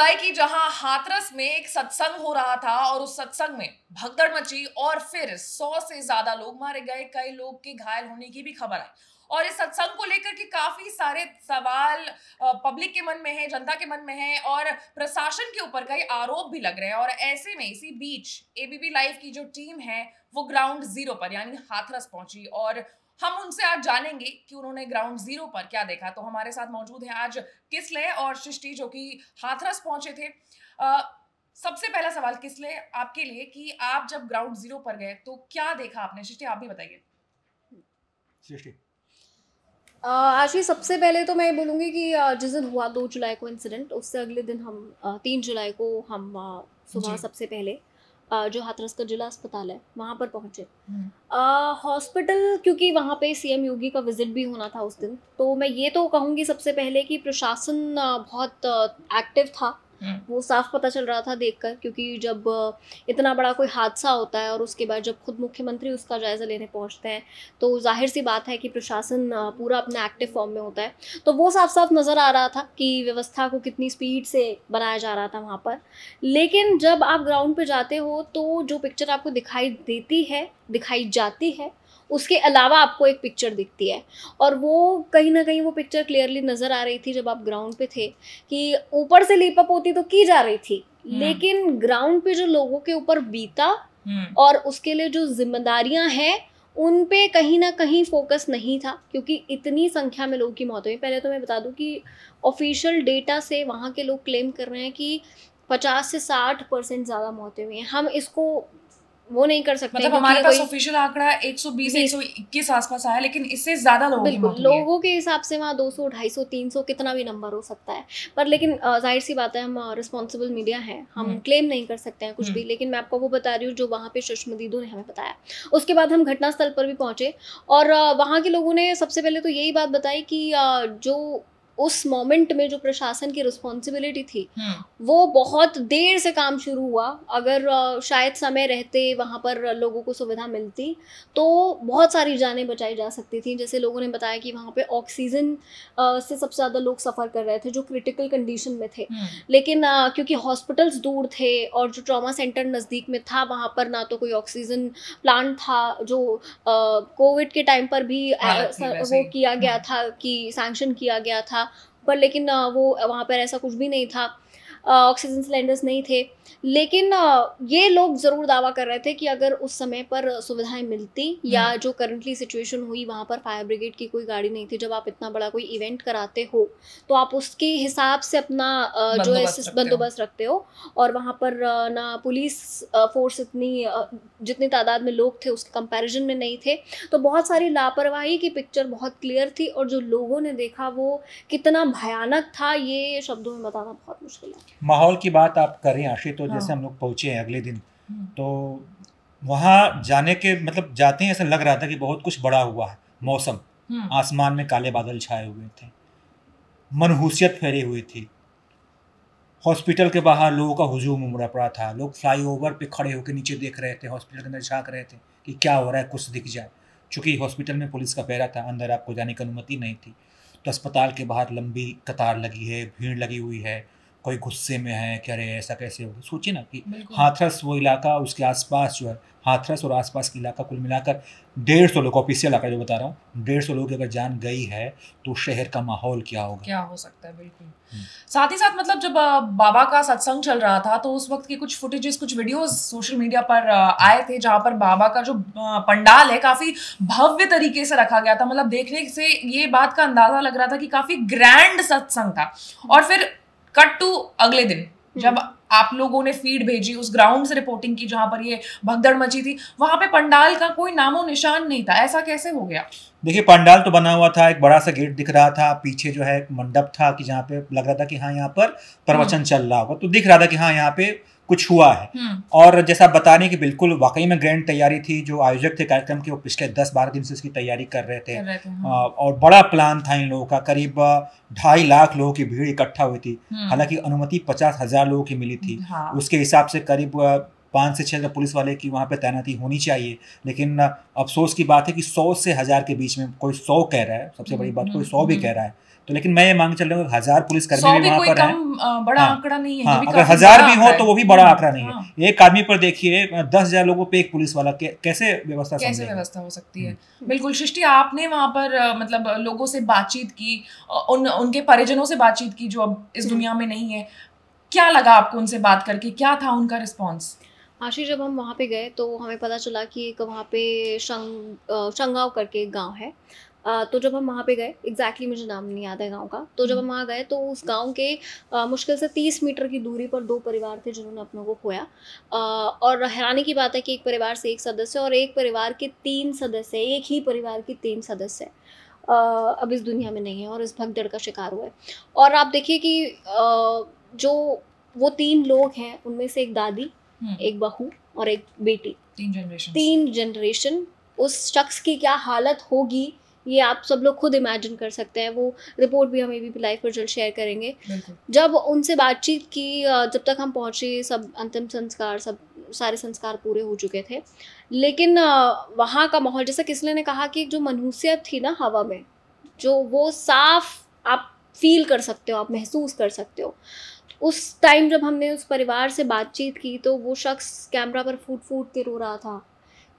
जुलाई की जहां हाथरस में एक सत्संग हो रहा था और उस सत्संग में भगदड़ मची और फिर सौ से ज्यादा लोग मारे गए कई लोग के घायल होने की भी खबर आई और इस सत्संग को लेकर के काफी सारे सवाल पब्लिक के मन में है जनता के मन में है और प्रशासन के ऊपर कई आरोप भी लग रहे हैं और ऐसे में इसी बीच एबीपी लाइव की जो टीम है वो ग्राउंड जीरो पर यानी हाथरस पहुंची और हम उनसे आज जानेंगे कि उन्होंने ग्राउंड जीरो पर क्या देखा तो हमारे साथ मौजूद है आज किसले और सृष्टि जो कि हाथरस पहुंचे थे आ, सबसे पहला सवाल किसले आपके लिए कि आप जब ग्राउंड जीरो पर गए तो क्या देखा आपने सृष्टि आप भी बताइए सृष्टि आशी सबसे पहले तो मैं बोलूँगी कि जिस दिन हुआ दो जुलाई को इंसिडेंट उससे अगले दिन हम तीन जुलाई को हम सुबह सबसे पहले जो हाथरस का जिला अस्पताल है वहाँ पर पहुँचे हम्म। हॉस्पिटल क्योंकि वहाँ पे सीएम योगी का विजिट भी होना था उस दिन तो मैं ये तो कहूँगी सबसे पहले कि प्रशासन बहुत एक्टिव था हम्म। वो साफ पता चल रहा था देखकर क्योंकि जब इतना बड़ा कोई हादसा होता है और उसके बाद जब खुद मुख्यमंत्री उसका जायज़ा लेने पहुँचते हैं तो जाहिर सी बात है कि प्रशासन पूरा अपना एक्टिव फॉर्म में होता है तो वो साफ साफ नज़र आ रहा था कि व्यवस्था को कितनी स्पीड से बनाया जा रहा था वहाँ पर लेकिन जब आप ग्राउंड पर जाते हो तो जो पिक्चर आपको दिखाई देती है दिखाई जाती है उसके अलावा आपको एक पिक्चर दिखती है और वो कहीं ना कहीं वो पिक्चर क्लियरली नज़र आ रही थी जब आप ग्राउंड पे थे कि ऊपर से लीपअप होती तो की जा रही थी हम्म। लेकिन ग्राउंड पे जो लोगों के ऊपर बीता हम्म। और उसके लिए जो जिम्मेदारियां हैं उन पे कहीं ना कहीं फोकस नहीं था क्योंकि इतनी संख्या में लोगों की मौत हुई पहले तो मैं बता दूं कि ऑफिशियल डेटा से वहाँ के लोग क्लेम कर रहे हैं कि पचास से साठ परसेंट ज़्यादा मौतें हुई हैं हम इसको वो नहीं कर सकते मतलब हमारे पास ऑफिशियल आंकड़ा 120 121 आसपास आया लेकिन इससे ज्यादा लोगों बिल्कुल लोगों के हिसाब से वहाँ 200 250 300 कितना भी नंबर हो सकता है पर लेकिन जाहिर सी बात है हम रिस्पॉन्सिबल मीडिया हैं हम क्लेम हम्म। नहीं कर सकते हैं कुछ भी हम्म। लेकिन मैं आपको वो बता रही हूँ जो वहाँ पे सुषमा दीदू ने हमें बताया उसके बाद हम घटनास्थल पर भी पहुंचे और वहाँ के लोगों ने सबसे पहले तो यही बात बताई कि जो उस मोमेंट में जो प्रशासन की रिस्पॉन्सिबिलिटी थी हम्म। वो बहुत देर से काम शुरू हुआ अगर शायद समय रहते वहाँ पर लोगों को सुविधा मिलती तो बहुत सारी जानें बचाई जा सकती थी जैसे लोगों ने बताया कि वहाँ पे ऑक्सीजन से सबसे ज़्यादा लोग सफ़र कर रहे थे जो क्रिटिकल कंडीशन में थे हम्म। लेकिन क्योंकि हॉस्पिटल्स दूर थे और जो ट्रामा सेंटर नज़दीक में था वहाँ पर ना तो कोई ऑक्सीजन प्लांट था जो कोविड के टाइम पर भी हाँ, वो हम्म। किया गया था कि सैंक्शन किया गया था पर लेकिन वो वहाँ पर ऐसा कुछ भी नहीं था ऑक्सीजन सिलेंडर्स नहीं थे लेकिन ये लोग ज़रूर दावा कर रहे थे कि अगर उस समय पर सुविधाएं मिलती या हम्म। जो करंटली सिचुएशन हुई वहाँ पर फायर ब्रिगेड की कोई गाड़ी नहीं थी जब आप इतना बड़ा कोई इवेंट कराते हो तो आप उसके हिसाब से अपना जो है बंदोबस्त रखते हो और वहाँ पर ना पुलिस फोर्स इतनी जितनी तादाद में लोग थे उसके कंपेरिजन में नहीं थे तो बहुत सारी लापरवाही की पिक्चर बहुत क्लियर थी और जो लोगों ने देखा वो कितना भयानक था ये शब्दों में बताना बहुत मुश्किल है माहौल की बात आप करें आशी तो हाँ। जैसे हम लोग पहुंचे हैं अगले दिन हम्म। तो वहाँ जाने के मतलब जाते हैं ऐसा लग रहा था कि बहुत कुछ बड़ा हुआ है मौसम हम्म। आसमान में काले बादल छाए हुए थे मनहूसियत फैली हुई थी हॉस्पिटल के बाहर लोगों का हजूम उमड़ा पड़ा था लोग फ्लाई ओवर पर खड़े होकर नीचे देख रहे थे हॉस्पिटल के अंदर झाँक रहे थे कि क्या हो रहा है कुछ दिख जाए चूँकि हॉस्पिटल में पुलिस का पहरा था अंदर आपको जाने की अनुमति नहीं थी तो अस्पताल के बाहर लंबी कतार लगी है भीड़ लगी हुई है कोई गुस्से में है कि अरे ऐसा कैसे हो सोचिए ना कि हाथरस वो इलाका उसके आसपास जो है हाथरस और आसपास के इलाका कुल मिलाकर डेढ़ सौ लोग ऑफिसियल इलाका जो बता रहा हूँ डेढ़ सौ लोग अगर जान गई है तो शहर का माहौल क्या होगा क्या हो सकता है बिल्कुल हम्म। साथ ही साथ मतलब जब बाबा का सत्संग चल रहा था तो उस वक्त के कुछ फुटेजेस कुछ वीडियोस सोशल मीडिया पर आए थे जहाँ पर बाबा का जो पंडाल है काफ़ी भव्य तरीके से रखा गया था मतलब देखने से ये बात का अंदाज़ा लग रहा था कि काफ़ी ग्रैंड सत्संग था और फिर कट टू अगले दिन जब आप लोगों ने फीड भेजी उस ग्राउंड से रिपोर्टिंग की जहाँ पर ये भगदड़ मची थी वहां पे पंडाल का कोई नामो निशान नहीं था ऐसा कैसे हो गया देखिए पंडाल तो बना हुआ था एक बड़ा सा गेट दिख रहा था पीछे जो है मंडप था कि जहाँ पे लग रहा था कि हाँ यहाँ पर प्रवचन हम्म। चल रहा होगा तो दिख रहा था कि हाँ यहाँ पे कुछ हुआ है हम्म। और जैसा बताने की बिल्कुल वाकई में ग्रैंड तैयारी थी जो आयोजक थे कार्यक्रम के वो पिछले दस बारह दिन से इसकी तैयारी कर रहे थे, कर रहे थे हाँ। और बड़ा प्लान था इन लोगों का करीब ढाई लाख लोगों की भीड़ इकट्ठा हुई थी हम्म। हालांकि अनुमति पचास हजार लोगों की मिली थी हाँ। उसके हिसाब से करीब पाँच से छः पुलिस वाले की वहाँ पे तैनाती होनी चाहिए लेकिन अफसोस की बात है कि सौ से हज़ार के बीच में कोई सौ कह रहा है सबसे बड़ी बात कोई सौ भी हम्म, कह हम्म। रहा है तो लेकिन मैं ये मांग चल रहा हूँ हजार पुलिस कर्मी भी वहाँ पर हैं बड़ा हाँ। आंकड़ा नहीं है हाँ, अगर हजार भी हो तो वो भी बड़ा हाँ, आंकड़ा नहीं है एक आदमी पर देखिए दस हजार लोगों पे एक पुलिस वाला कैसे व्यवस्था कैसे व्यवस्था हो सकती है हम्म। बिल्कुल सृष्टि आपने वहाँ पर मतलब लोगों से बातचीत की उन उनके परिजनों से बातचीत की जो अब इस दुनिया में नहीं है क्या लगा आपको उनसे बात करके क्या था उनका रिस्पॉन्स आशी जब हम वहाँ पे गए तो हमें पता चला कि एक वहाँ पे शंग शंगाव करके एक गाँव है तो जब हम वहाँ पे गए एग्जैक्टली exactly मुझे नाम नहीं याद है गांव का तो जब हम वहाँ गए तो उस गांव के आ, मुश्किल से तीस मीटर की दूरी पर दो परिवार थे जिन्होंने अपनों को खोया आ, और हैरानी की बात है कि एक परिवार से एक सदस्य और एक परिवार के तीन सदस्य एक ही परिवार के तीन सदस्य अब इस दुनिया में नहीं है और इस भगदड़ का शिकार हुआ है और आप देखिए कि आ, जो वो तीन लोग हैं उनमें से एक दादी हम्म। एक बहू और एक बेटी तीन जनरेशन तीन जनरेशन उस शख्स की क्या हालत होगी ये आप सब लोग खुद इमेजिन कर सकते हैं वो रिपोर्ट भी हम ए बी लाइफ पर जल्द शेयर करेंगे जब उनसे बातचीत की जब तक हम पहुंचे सब अंतिम संस्कार सब सारे संस्कार पूरे हो चुके थे लेकिन वहाँ का माहौल जैसा किसने ने कहा कि जो मनहूसियत थी ना हवा में जो वो साफ आप फील कर सकते हो आप महसूस कर सकते हो उस टाइम जब हमने उस परिवार से बातचीत की तो वो शख्स कैमरा पर फूट फूट के रो रहा था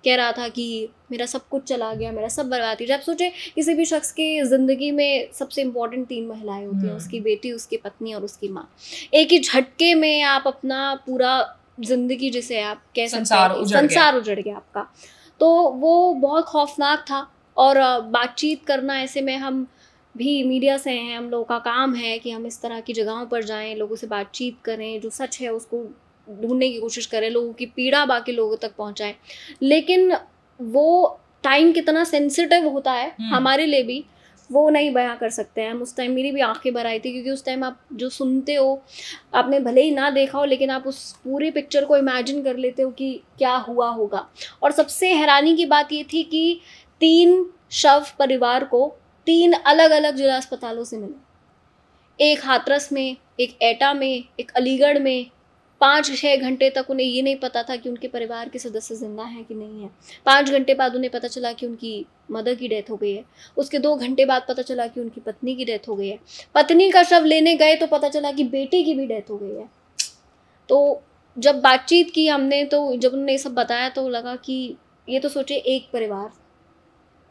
कह रहा था कि मेरा सब कुछ चला गया मेरा सब बर्बाद हो जब सोचे किसी भी शख्स की ज़िंदगी में सबसे इम्पॉर्टेंट तीन महिलाएं होती हैं हम्म। उसकी बेटी उसकी पत्नी और उसकी माँ एक ही झटके में आप अपना पूरा जिंदगी जिसे आप कह सकते हैं संसार उजड़ गया आपका तो वो बहुत खौफनाक था और बातचीत करना ऐसे में हम भी मीडिया से हैं हम लोगों का काम है कि हम इस तरह की जगहों पर जाएं लोगों से बातचीत करें जो सच है उसको ढूंढने की कोशिश करें लोगों की पीड़ा बाकी लोगों तक पहुंचाएं लेकिन वो टाइम कितना सेंसिटिव होता है हम्म। हमारे लिए भी वो नहीं बयां कर सकते हैं हम उस टाइम मेरी भी आंखें भर आई थी क्योंकि उस टाइम आप जो सुनते हो आपने भले ही ना देखा हो लेकिन आप उस पूरे पिक्चर को इमेजिन कर लेते हो कि क्या हुआ होगा और सबसे हैरानी की बात ये थी कि तीन शव परिवार को तीन अलग अलग जिला अस्पतालों से मिले एक हाथरस में एक एटा में एक अलीगढ़ में पाँच छः घंटे तक उन्हें ये नहीं पता था कि उनके परिवार के सदस्य ज़िंदा हैं कि नहीं है पाँच घंटे बाद उन्हें पता चला कि उनकी मदर की डेथ हो गई है उसके दो घंटे बाद पता चला कि उनकी पत्नी की डेथ हो गई है पत्नी का शव लेने गए तो पता चला कि बेटे की भी डेथ हो गई है तो जब बातचीत की हमने तो जब उन्होंने ये सब बताया तो लगा कि ये तो सोचे एक परिवार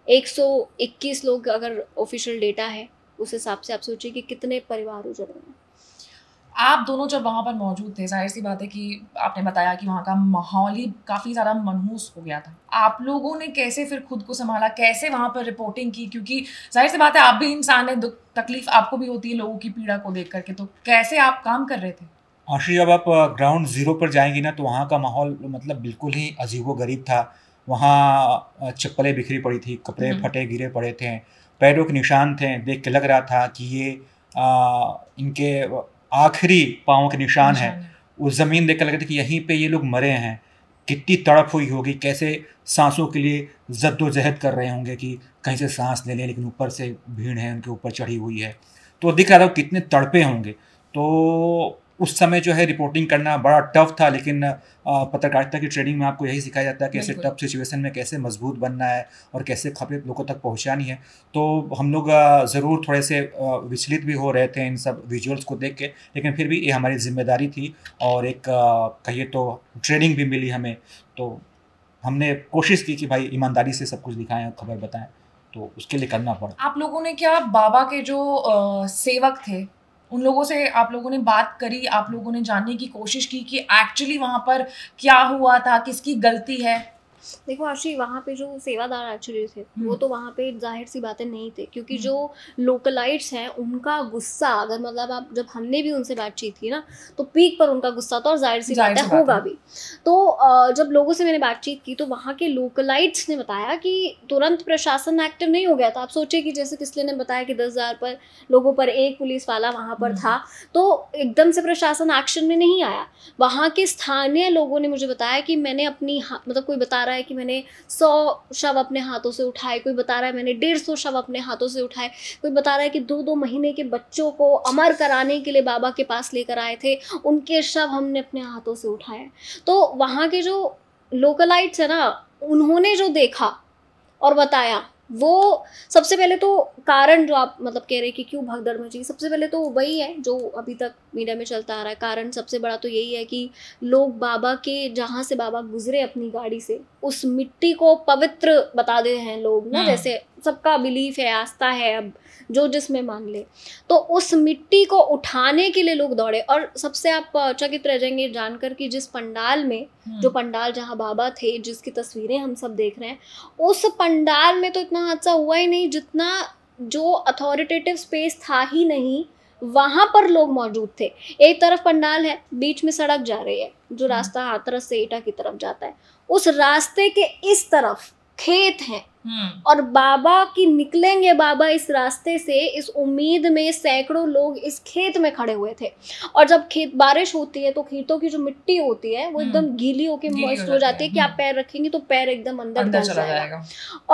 121 लोग अगर ऑफिशियल डेटा है उस हिसाब से आप सोचिए कि कितने परिवार उजड़ रहे हैं आप दोनों जब वहाँ पर मौजूद थे जाहिर सी बात है कि आपने बताया कि वहाँ का माहौल ही काफ़ी ज़्यादा मनहूस हो गया था आप लोगों ने कैसे फिर खुद को संभाला कैसे वहाँ पर रिपोर्टिंग की क्योंकि जाहिर सी बात है आप भी इंसान है दुख तकलीफ आपको भी होती है लोगों की पीड़ा को देख करके तो कैसे आप काम कर रहे थे आशी जब आप ग्राउंड ज़ीरो पर जाएंगी ना तो वहाँ का माहौल मतलब बिल्कुल ही अजीबो गरीब था वहाँ चप्पलें बिखरी पड़ी थी कपड़े हम्म। फटे गिरे पड़े थे पैरों के निशान थे देख के लग रहा था कि ये आ, इनके आखिरी पाँव के निशान हैं उस ज़मीन देख कर लग रहा था कि यहीं पे ये लोग मरे हैं कितनी तड़प हुई होगी कैसे सांसों के लिए जद्दोजहद कर रहे होंगे कि कहीं से सांस ले लें लेकिन ऊपर से भीड़ है उनके ऊपर चढ़ी हुई है तो दिख रहा था कितने तड़पे होंगे तो उस समय जो है रिपोर्टिंग करना बड़ा टफ था लेकिन पत्रकारिता की ट्रेनिंग में आपको यही सिखाया जाता है कि ऐसे टफ सिचुएशन में कैसे मजबूत बनना है और कैसे खबरें लोगों तक पहुँचानी है तो हम लोग ज़रूर थोड़े से विचलित भी हो रहे थे इन सब विजुअल्स को देख के लेकिन फिर भी ये हमारी जिम्मेदारी थी और एक कहिए तो ट्रेनिंग भी मिली हमें तो हमने कोशिश की कि भाई ईमानदारी से सब कुछ दिखाएं खबर बताएं तो उसके लिए करना पड़ा आप लोगों ने क्या बाबा के जो सेवक थे उन लोगों से आप लोगों ने बात करी आप लोगों ने जानने की कोशिश की कि एक्चुअली वहाँ पर क्या हुआ था किसकी गलती है देखो आशी वहाँ पे जो सेवादार एक्चुअली थे हम्म। वो तो वहाँ पे जाहिर सी बातें नहीं थे क्योंकि हम्म। जो लोकलाइट्स हैं उनका गुस्सा अगर मतलब आप जब हमने भी उनसे बातचीत की ना तो पीक पर उनका गुस्सा था और जाहिर सी बात होगा भी तो जब लोगों से मैंने बातचीत की तो वहाँ के लोकलाइट्स ने बताया कि तुरंत प्रशासन एक्टिव नहीं हो गया था आप सोचे कि जैसे किसले ने बताया कि दस हज़ार पर लोगों पर एक पुलिस वाला वहाँ पर हम्म। था तो एकदम से प्रशासन एक्शन में नहीं आया वहाँ के स्थानीय लोगों ने मुझे बताया कि मैंने अपनी मतलब कोई बता रहा है कि मैंने सौ शव अपने हाथों से उठाए कोई बता रहा है मैंने डेढ़ सौ शव अपने हाथों से उठाए कोई बता रहा है कि दो दो महीने के बच्चों को अमर कराने के लिए बाबा के पास लेकर आए थे उनके शव हमने अपने हाथों से उठाए तो वहाँ के जो लोकलाइट्स है ना उन्होंने जो देखा और बताया वो सबसे पहले तो कारण जो आप मतलब कह रहे हैं कि क्यों भगदड़ मची सबसे पहले तो वही है जो अभी तक मीडिया में चलता आ रहा है कारण सबसे बड़ा तो यही है कि लोग बाबा के जहाँ से बाबा गुजरे अपनी गाड़ी से उस मिट्टी को पवित्र बता दे हैं लोग ना हाँ। जैसे सबका बिलीफ है आस्था है अब जो जिसमें मान ले तो उस मिट्टी को उठाने के लिए लोग दौड़े और सबसे आप चकित रह जाएंगे जानकर कि जिस पंडाल में जो हम्म। पंडाल जहाँ बाबा थे जिसकी तस्वीरें हम सब देख रहे हैं उस पंडाल में तो इतना हादसा अच्छा हुआ ही नहीं जितना जो अथॉरिटेटिव स्पेस था ही नहीं वहां पर लोग मौजूद थे एक तरफ पंडाल है बीच में सड़क जा रही है जो हम्म। रास्ता हाथरस से एटा की तरफ जाता है उस रास्ते के इस तरफ खेत हैं हम्म। और बाबा की निकलेंगे बाबा इस रास्ते से इस उम्मीद में सैकड़ों लोग इस खेत में खड़े हुए थे और जब खेत बारिश होती है तो खेतों की जो मिट्टी होती है वो हम्म। एकदम गीली होके मॉइस्ट हो जाती है कि आप हम्म। पैर रखेंगे तो पैर एकदम अंदर घुस जाएगा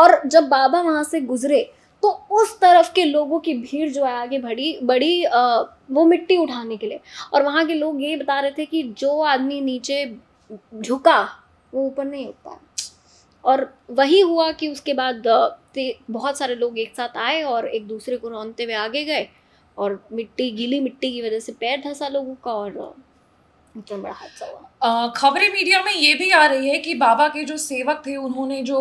और जब बाबा वहां से गुजरे तो उस तरफ के लोगों की भीड़ जो है आगे बढ़ी बड़ी वो मिट्टी उठाने के लिए और वहां के लोग ये बता रहे थे कि जो आदमी नीचे झुका वो ऊपर नहीं उठता और वही हुआ कि उसके बाद बहुत सारे लोग एक साथ आए और एक दूसरे को रौनते हुए आगे गए और मिट्टी गीली मिट्टी की वजह से पैर धंसा लोगों का और इतना बड़ा हादसा हुआ खबरें मीडिया में ये भी आ रही है कि बाबा के जो सेवक थे उन्होंने जो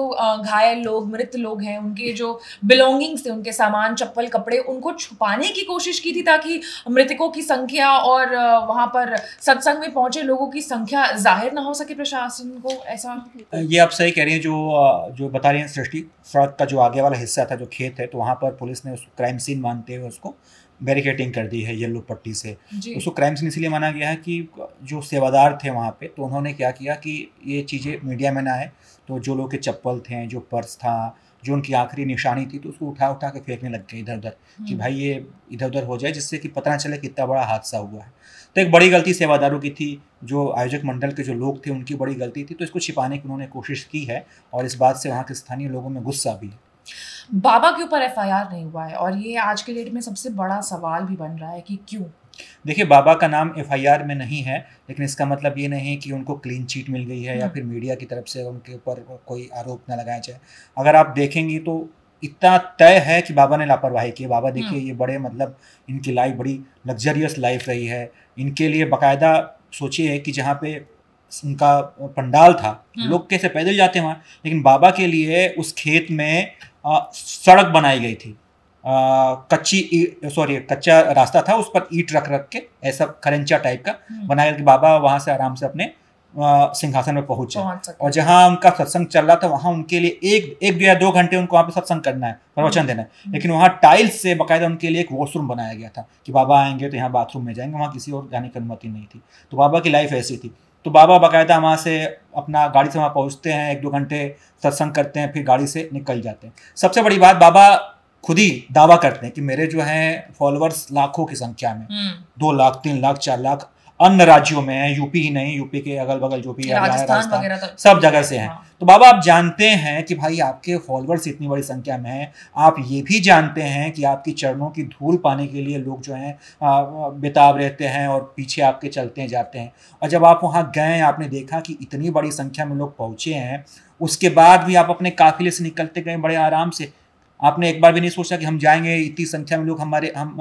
घायल लोग मृत लोग हैं उनके जो बिलोंगिंग्स थे उनके सामान चप्पल कपड़े उनको छुपाने की कोशिश की थी ताकि मृतकों की संख्या और वहाँ पर सत्संग में पहुँचे लोगों की संख्या जाहिर ना हो सके प्रशासन को ऐसा ये आप सही कह रही हैं जो जो बता रही हैं सृष्टि सड़क का जो आगे वाला हिस्सा था जो खेत है तो वहाँ पर पुलिस ने उस क्राइम सीन मानते हुए उसको बैरिकेटिंग कर दी है येलो पट्टी से उसको क्राइम सीन इसलिए माना गया है कि जो सेवादार थे वहाँ वहाँ पे तो उन्होंने क्या किया कि ये चीज़ें मीडिया में ना आए तो जो लोग के चप्पल थे जो पर्स था जो उनकी आखिरी निशानी थी तो उसको उठा उठा के फेंकने लग गए इधर उधर कि हम्म। भाई ये इधर उधर हो जाए जिससे कि पता ना चले कितना बड़ा हादसा हुआ है तो एक बड़ी गलती सेवादारों की थी जो आयोजक मंडल के जो लोग थे उनकी बड़ी गलती थी तो इसको छिपाने की उन्होंने कोशिश की है और इस बात से वहाँ के स्थानीय लोगों में गुस्सा भी है बाबा के ऊपर एफ नहीं हुआ है और ये आज के डेट में सबसे बड़ा सवाल भी बन रहा है कि क्यों देखिए बाबा का नाम एफ में नहीं है लेकिन इसका मतलब ये नहीं है कि उनको क्लीन चीट मिल गई है या हम्म। फिर मीडिया की तरफ से उनके ऊपर कोई आरोप ना लगाया जाए अगर आप देखेंगी तो इतना तय है कि बाबा ने लापरवाही की बाबा हम्म। देखिए ये बड़े मतलब इनकी लाइफ बड़ी लग्जरियस लाइफ रही है इनके लिए बाकायदा सोचिए कि जहाँ पे उनका पंडाल था हम्म। लोग कैसे पैदल जाते वहाँ लेकिन बाबा के लिए उस खेत में सड़क बनाई गई थी कच्ची सॉरी कच्चा रास्ता था उस पर ईट रख रख के ऐसा खरंचा टाइप का हम्म। बनाया कि बाबा वहाँ से आराम से अपने सिंहासन में पहुंचे और जहाँ उनका सत्संग चल रहा था वहां उनके लिए एक एक या दो घंटे उनको वहां पे सत्संग करना है प्रवचन हम्म। देना है हम्म। लेकिन वहाँ टाइल्स से बकायदा उनके लिए एक वॉशरूम बनाया गया था कि बाबा आएंगे तो यहाँ बाथरूम में जाएंगे वहां किसी और जाने की अनुमति नहीं थी तो बाबा की लाइफ ऐसी थी तो बाबा बाकायदा वहाँ से अपना गाड़ी से वहाँ पहुँचते हैं एक दो घंटे सत्संग करते हैं फिर गाड़ी से निकल जाते हैं सबसे बड़ी बात बाबा खुद ही दावा करते हैं कि मेरे जो हैं फॉलोअर्स लाखों की संख्या में हम्म। दो लाख तीन लाख चार लाख अन्य राज्यों में है यूपी ही नहीं यूपी के अगल बगल जो भी राजस्थान तो सब जगह से हैं हाँ। तो बाबा आप जानते हैं कि भाई आपके फॉलोअर्स इतनी बड़ी संख्या में हैं आप ये भी जानते हैं कि आपके चरणों की धूल पाने के लिए लोग जो हैं बेताब रहते हैं और पीछे आपके चलते हैं जाते हैं और जब आप वहाँ गए आपने देखा कि इतनी बड़ी संख्या में लोग पहुँचे हैं उसके बाद भी आप अपने काफिले से निकलते गए बड़े आराम से आपने एक बार भी नहीं सोचा कि हम जाएंगे इतनी संख्या में लोग हमारे हम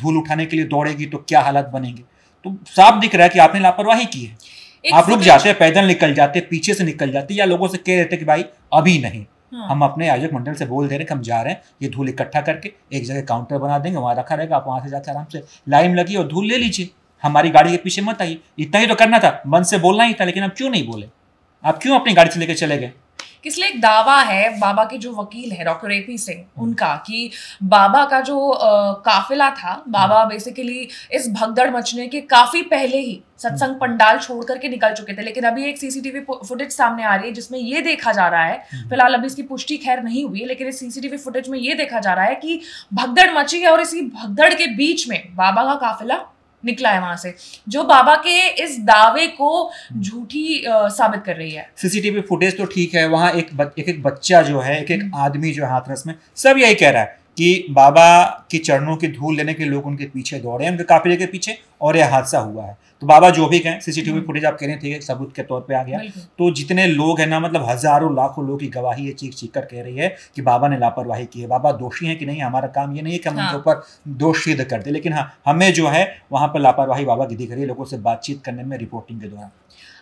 धूल उठाने के लिए दौड़ेगी तो क्या हालत बनेंगे तो साफ दिख रहा है कि आपने लापरवाही की है आप लोग जाते हैं पैदल निकल जाते पीछे से निकल जाते या लोगों से कह रहे थे कि भाई अभी नहीं हाँ। हम अपने आयोजक मंडल से बोल दे रहे कि हम जा रहे हैं ये धूल इकट्ठा करके एक जगह काउंटर बना देंगे वहाँ रखा रहेगा आप वहाँ से जाकर आराम से लाइन लगी और धूल ले लीजिए हमारी गाड़ी के पीछे मत आइए इतना ही तो करना था मन से बोलना ही था लेकिन आप क्यों नहीं बोले आप क्यों अपनी गाड़ी से लेकर चले गए लिए एक दावा है बाबा के जो वकील है डॉक्टर ए पी सिंह हम्म। उनका कि बाबा का जो आ, काफिला था बाबा बेसिकली हम्म। इस भगदड़ मचने के काफ़ी पहले ही सत्संग हम्म। पंडाल छोड़ करके निकल चुके थे लेकिन अभी एक सीसीटीवी फुटेज सामने आ रही है जिसमें ये देखा जा रहा है फिलहाल अभी इसकी पुष्टि खैर नहीं हुई है लेकिन इस सीसीटीवी फुटेज में ये देखा जा रहा है कि भगदड़ मची है और इसी भगदड़ के बीच में बाबा का काफिला निकला है वहां से जो बाबा के इस दावे को झूठी साबित कर रही है सीसीटीवी फुटेज तो ठीक है वहाँ एक एक एक बच्चा जो है एक एक हम्म। आदमी जो हाथ रस में सब यही कह रहा है कि बाबा के चरणों की धूल लेने के लोग उनके पीछे दौड़े हैं उनके काफिले के पीछे और यह हादसा हुआ है तो बाबा जो भी कहें सीसीटीवी फुटेज हम्म। आप कह रहे हैं ठीक है सबूत के तौर पे आ गया तो जितने लोग हैं ना मतलब हजारों लाखों लोग की गवाही ये चीख चीख कर कह रही है कि बाबा ने लापरवाही की है बाबा दोषी है कि नहीं हमारा काम ये नहीं है कि हम उनके हाँ। ऊपर दोष सिद्ध कर दे लेकिन हाँ हमें जो है वहाँ पर लापरवाही बाबा की दिख रही है लोगों से बातचीत करने में रिपोर्टिंग के दौरान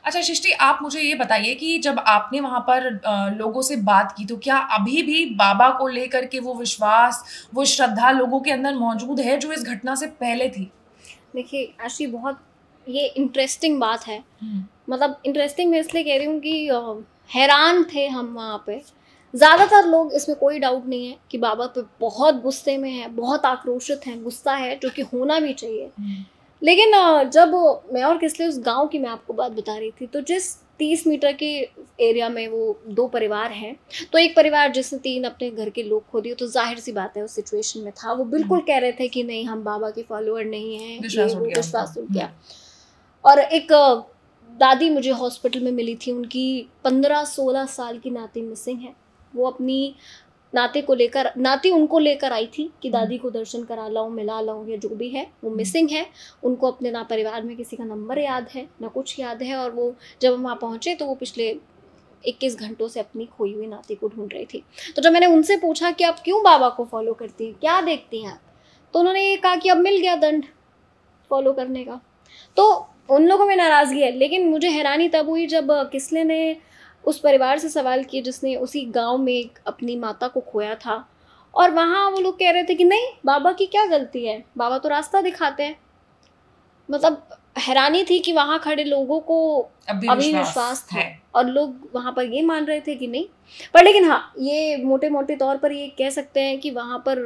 अच्छा सृष्टि आप मुझे ये बताइए कि जब आपने वहाँ पर लोगों से बात की तो क्या अभी भी बाबा को लेकर के वो विश्वास वो श्रद्धा लोगों के अंदर मौजूद है जो इस घटना से पहले थी देखिए आशी बहुत ये इंटरेस्टिंग बात है हम्म। मतलब इंटरेस्टिंग मैं इसलिए कह रही हूँ कि हैरान थे हम वहाँ पे ज़्यादातर लोग इसमें कोई डाउट नहीं है कि बाबा पे बहुत गुस्से में है बहुत आक्रोशित हैं गुस्सा है जो कि होना भी चाहिए हम्म। लेकिन जब मैं और किसलिए उस गांव की मैं आपको बात बता रही थी तो जिस तीस मीटर के एरिया में वो दो परिवार हैं तो एक परिवार जिसने तीन अपने घर के लोग खो दिए तो जाहिर सी बात है उस सिचुएशन में था वो बिल्कुल हम्म। कह रहे थे कि नहीं हम बाबा के फॉलोअर नहीं हैं विश्वास उठ हम्म। गया और एक दादी मुझे हॉस्पिटल में मिली थी उनकी पंद्रह सोलह साल की नाती मिसिंग है वो अपनी नाते को लेकर नाती उनको लेकर आई थी कि हम्म। दादी को दर्शन करा लाऊं मिला लाऊं या जो भी है वो मिसिंग हम्म। है उनको अपने ना परिवार में किसी का नंबर याद है ना कुछ याद है और वो जब हम वहाँ पहुँचे तो वो पिछले इक्कीस घंटों से अपनी खोई हुई नाती को ढूंढ रही थी तो जब मैंने उनसे पूछा कि आप क्यों बाबा को फॉलो करती हैं क्या देखती हैं आप तो उन्होंने ये कहा कि अब मिल गया दंड फॉलो करने का तो उन लोगों में नाराज़गी है लेकिन मुझे हैरानी तब हुई जब किसले ने उस परिवार से सवाल किए जिसने उसी गांव में अपनी माता को खोया था और वहाँ वो लोग कह रहे थे कि नहीं बाबा की क्या गलती है बाबा तो रास्ता दिखाते हैं मतलब हैरानी थी कि वहाँ खड़े लोगों को अभी, अभी विश्वास था और लोग वहाँ पर ये मान रहे थे कि नहीं पर लेकिन हाँ ये मोटे मोटे तौर पर ये कह सकते हैं कि वहाँ पर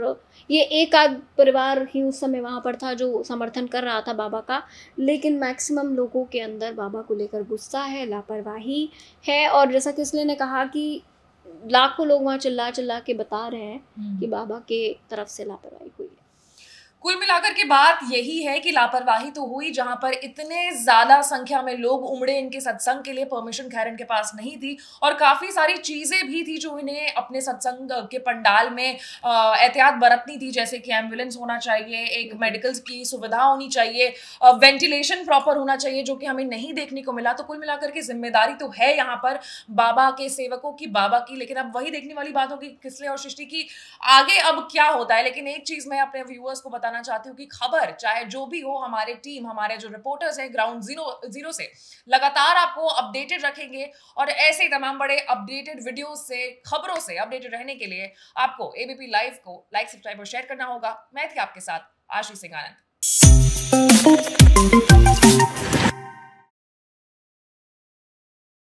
ये एक आध परिवार ही उस समय वहाँ पर था जो समर्थन कर रहा था बाबा का लेकिन मैक्सिमम लोगों के अंदर बाबा को लेकर गुस्सा है लापरवाही है और जैसा कि उसने कहा कि लाखों लोग वहाँ चिल्ला चिल्ला के बता रहे हैं कि हम्म। बाबा के तरफ से लापरवाही हुई कुल मिलाकर के बात यही है कि लापरवाही तो हुई जहां पर इतने ज्यादा संख्या में लोग उमड़े इनके सत्संग के लिए परमिशन खैर इनके पास नहीं थी और काफी सारी चीजें भी थी जो इन्हें अपने सत्संग के पंडाल में एहतियात बरतनी थी जैसे कि एम्बुलेंस होना चाहिए एक मेडिकल की सुविधा होनी चाहिए वेंटिलेशन प्रॉपर होना चाहिए जो कि हमें नहीं देखने को मिला तो कुल मिलाकर के जिम्मेदारी तो है यहाँ पर बाबा के सेवकों की बाबा की लेकिन अब वही देखने वाली बात होगी किसले और सृष्टि की आगे अब क्या होता है लेकिन एक चीज मैं अपने व्यूअर्स को बताना बताना चाहती हूँ कि खबर चाहे जो भी हो हमारे टीम हमारे जो रिपोर्टर्स हैं ग्राउंड जीरो जीरो से लगातार आपको अपडेटेड रखेंगे और ऐसे तमाम बड़े अपडेटेड वीडियो से खबरों से अपडेटेड रहने के लिए आपको एबीपी लाइव को लाइक सब्सक्राइब और शेयर करना होगा मैं थी आपके साथ आशीष सिंह आनंद